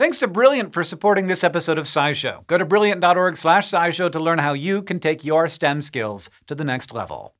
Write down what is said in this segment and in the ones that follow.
Thanks to Brilliant for supporting this episode of SciShow. Go to brilliant.org slash SciShow to learn how you can take your STEM skills to the next level.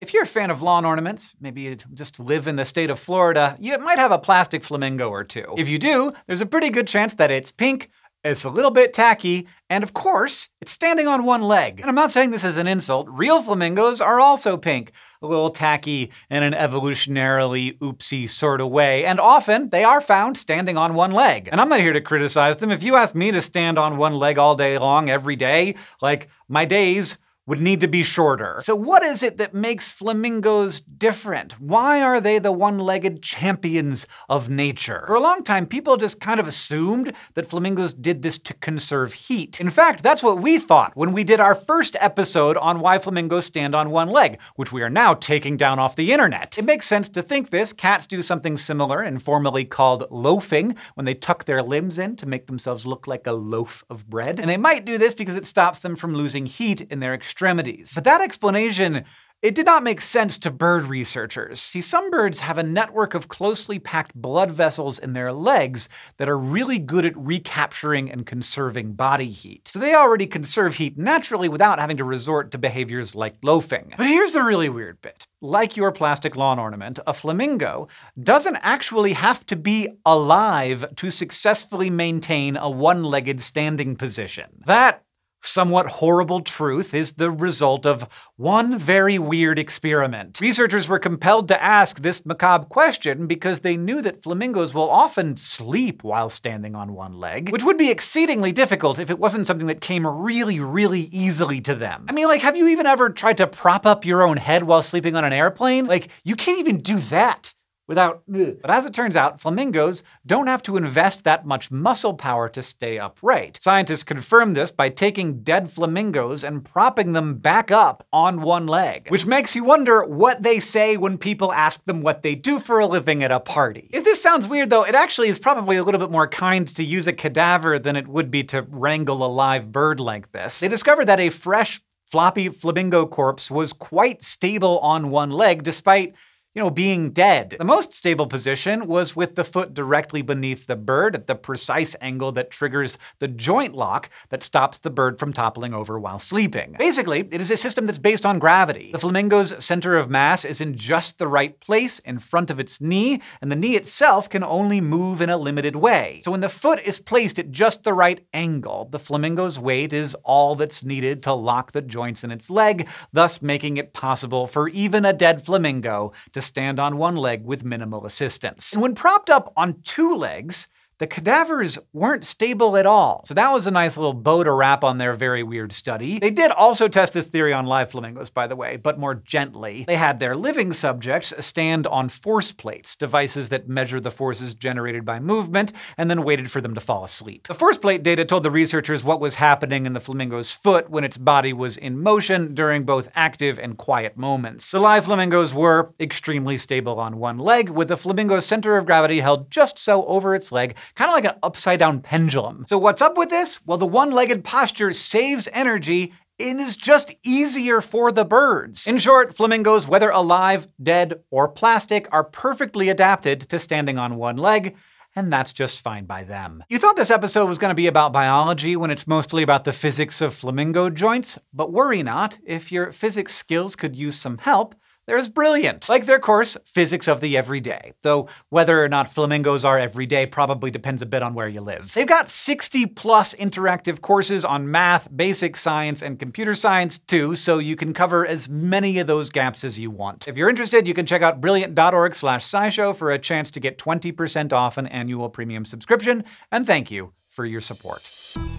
If you're a fan of lawn ornaments, maybe you just live in the state of Florida, you might have a plastic flamingo or two. If you do, there's a pretty good chance that it's pink it's a little bit tacky, and of course, it's standing on one leg. And I'm not saying this is an insult, real flamingos are also pink, a little tacky in an evolutionarily oopsie sort of way, and often they are found standing on one leg. And I'm not here to criticize them. If you ask me to stand on one leg all day long every day, like my days would need to be shorter. So what is it that makes flamingos different? Why are they the one-legged champions of nature? For a long time, people just kind of assumed that flamingos did this to conserve heat. In fact, that's what we thought when we did our first episode on why flamingos stand on one leg, which we are now taking down off the internet. It makes sense to think this. Cats do something similar, informally called loafing, when they tuck their limbs in to make themselves look like a loaf of bread. And they might do this because it stops them from losing heat in their extreme extremities. But that explanation it did not make sense to bird researchers. See, some birds have a network of closely packed blood vessels in their legs that are really good at recapturing and conserving body heat. So they already conserve heat naturally without having to resort to behaviors like loafing. But here's the really weird bit. Like your plastic lawn ornament, a flamingo doesn't actually have to be alive to successfully maintain a one-legged standing position. That somewhat horrible truth is the result of one very weird experiment. Researchers were compelled to ask this macabre question because they knew that flamingos will often sleep while standing on one leg, which would be exceedingly difficult if it wasn't something that came really, really easily to them. I mean, like, have you even ever tried to prop up your own head while sleeping on an airplane? Like, you can't even do that without. Ugh. But as it turns out, flamingos don't have to invest that much muscle power to stay upright. Scientists confirmed this by taking dead flamingos and propping them back up on one leg, which makes you wonder what they say when people ask them what they do for a living at a party. If this sounds weird, though, it actually is probably a little bit more kind to use a cadaver than it would be to wrangle a live bird like this. They discovered that a fresh, floppy flamingo corpse was quite stable on one leg despite you know, being dead. The most stable position was with the foot directly beneath the bird at the precise angle that triggers the joint lock that stops the bird from toppling over while sleeping. Basically, it is a system that's based on gravity. The flamingo's center of mass is in just the right place in front of its knee, and the knee itself can only move in a limited way. So when the foot is placed at just the right angle, the flamingo's weight is all that's needed to lock the joints in its leg, thus making it possible for even a dead flamingo to stand on one leg with minimal assistance. And when propped up on two legs, the cadavers weren't stable at all. So that was a nice little bow to wrap on their very weird study. They did also test this theory on live flamingos, by the way, but more gently. They had their living subjects stand on force plates, devices that measure the forces generated by movement, and then waited for them to fall asleep. The force plate data told the researchers what was happening in the flamingo's foot when its body was in motion during both active and quiet moments. The live flamingos were extremely stable on one leg, with the flamingo's center of gravity held just so over its leg kind of like an upside down pendulum. So what's up with this? Well, the one-legged posture saves energy and is just easier for the birds. In short, flamingos, whether alive, dead, or plastic, are perfectly adapted to standing on one leg, and that's just fine by them. You thought this episode was going to be about biology when it's mostly about the physics of flamingo joints, but worry not. If your physics skills could use some help, they're as brilliant. Like their course, Physics of the Everyday, though whether or not flamingos are everyday probably depends a bit on where you live. They've got 60 plus interactive courses on math, basic science, and computer science too, so you can cover as many of those gaps as you want. If you're interested, you can check out brilliant.org slash scishow for a chance to get 20% off an annual premium subscription, and thank you for your support.